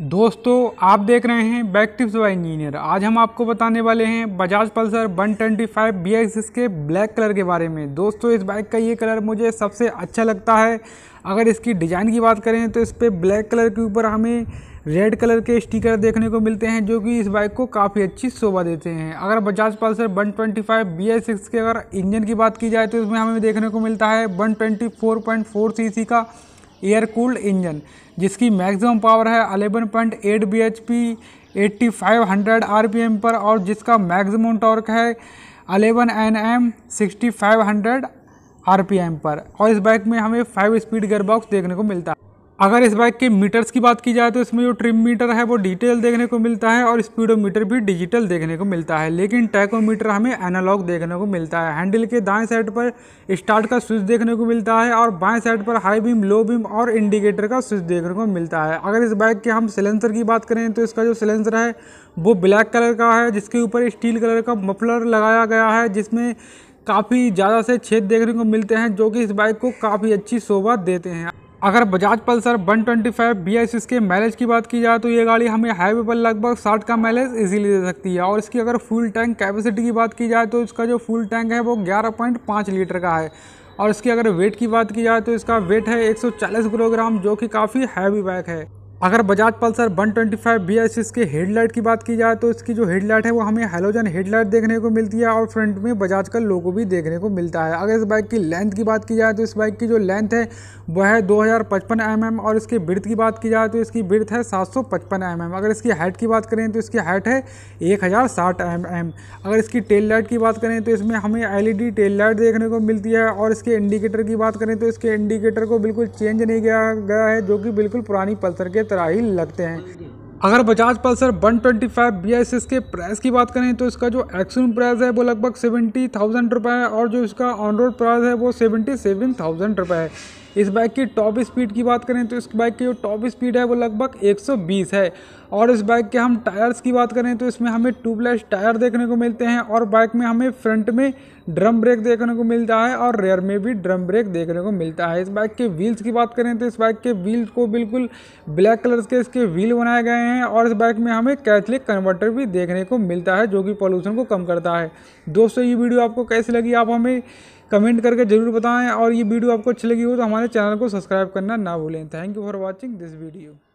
दोस्तों आप देख रहे हैं बैक टिप्स बाय इंजीनियर आज हम आपको बताने वाले हैं बजाज पल्सर 125 ट्वेंटी के ब्लैक कलर के बारे में दोस्तों इस बाइक का ये कलर मुझे सबसे अच्छा लगता है अगर इसकी डिज़ाइन की बात करें तो इस पर ब्लैक कलर के ऊपर हमें रेड कलर के स्टिकर देखने को मिलते हैं जो कि इस बाइक को काफ़ी अच्छी शोभा देते हैं अगर बजाज पल्सर 125 ट्वेंटी के अगर इंजन की बात की जाए तो इसमें हमें देखने को मिलता है वन ट्वेंटी का एयर कूल्ड इंजन जिसकी मैक्सिमम पावर है 11.8 point eight B H P eighty five hundred R P M पर और जिसका मैक्सिमम टॉर्क है eleven N M sixty five hundred R P M पर और इस बाइक में हमें फाइव स्पीड गेयर बॉक्स देखने को मिलता है अगर इस बाइक के मीटर्स की बात की जाए तो इसमें जो ट्रिम मीटर है वो डिटेल देखने को मिलता है और स्पीडोमीटर भी डिजिटल देखने को मिलता है लेकिन टैकोमीटर हमें एनालॉग देखने को मिलता है हैंडल के दाएं साइड पर स्टार्ट का स्विच देखने को मिलता है और बाएं साइड पर हाई बीम लो बीम और इंडिकेटर का स्विच देखने को मिलता है अगर इस बाइक के हम सिलेंसर की बात करें तो इसका जो सिलेंसर है वो ब्लैक कलर का है जिसके ऊपर स्टील कलर का मफलर लगाया गया है जिसमें काफ़ी ज़्यादा से छेद देखने को मिलते हैं जो कि इस बाइक को काफ़ी अच्छी शोभा देते हैं अगर बजाज पल्सर 125 BS के माइलेज की बात की जाए तो ये गाड़ी हमें हाईवे पर लगभग 60 का माइलेज इजीली दे सकती है और इसकी अगर फुल टैंक कैपेसिटी की बात की जाए तो इसका जो फुल टैंक है वो 11.5 लीटर का है और इसकी अगर वेट की बात की जाए तो इसका वेट है 140 किलोग्राम जो कि काफ़ी हैवी बैक है अगर बजाज पल्सर 125 ट्वेंटी फाइव के हेडलाइट की बात की जाए तो इसकी जो हेडलाइट है वो हमें हेलोजन हेडलाइट देखने को मिलती है और फ्रंट में बजाज का लोगो भी देखने को मिलता है अगर इस बाइक की लेंथ की बात की जाए तो इस बाइक की जो लेंथ है वह है 2055 एम और इसकी ब्रथ की बात की जाए तो इसकी ब्रथ है 755 एम अगर इसकी हाइट की बात करें तो इसकी हाइट है एक हज़ार एम अगर इसकी टेल लाइट की बात करें तो इसमें हमें एल ई टेल लाइट देखने को मिलती है और इसके इंडिकेटर की बात करें तो इसके इंडिकेटर को बिल्कुल चेंज नहीं किया गया है जो कि बिल्कुल पुरानी पल्सर के तरह ही लगते हैं अगर बजाज पल्सर 125 ट्वेंटी के प्राइस की बात करें तो इसका जो एक्सन प्राइस है वो लगभग सेवेंटी थाउजेंड रुपये है और जो इसका ऑन रोड प्राइस है वो सेवेंटी सेवन थाउजेंड रुपये है इस बाइक की टॉप स्पीड की बात करें तो इस बाइक की जो टॉप स्पीड है वो लगभग 120 है और इस बाइक के हम टायर्स की बात करें तो इसमें हमें ट्यूबलेस टायर देखने को मिलते हैं और बाइक में हमें फ्रंट में ड्रम ब्रेक देखने को मिलता है और रेयर में भी ड्रम ब्रेक देखने को मिलता है इस बाइक के व्हील्स की बात करें तो इस बाइक के व्हील को बिल्कुल ब्लैक कलर के इसके व्हील बनाए गए हैं और इस बाइक में हमें कैथलिक कन्वर्टर भी देखने को मिलता है जो कि पॉल्यूशन को कम करता है दोस्तों ये वीडियो आपको कैसी लगी आप हमें कमेंट करके ज़रूर बताएं और ये वीडियो आपको अच्छी लगी हो तो हमारे चैनल को सब्सक्राइब करना ना भूलें thank you for watching this video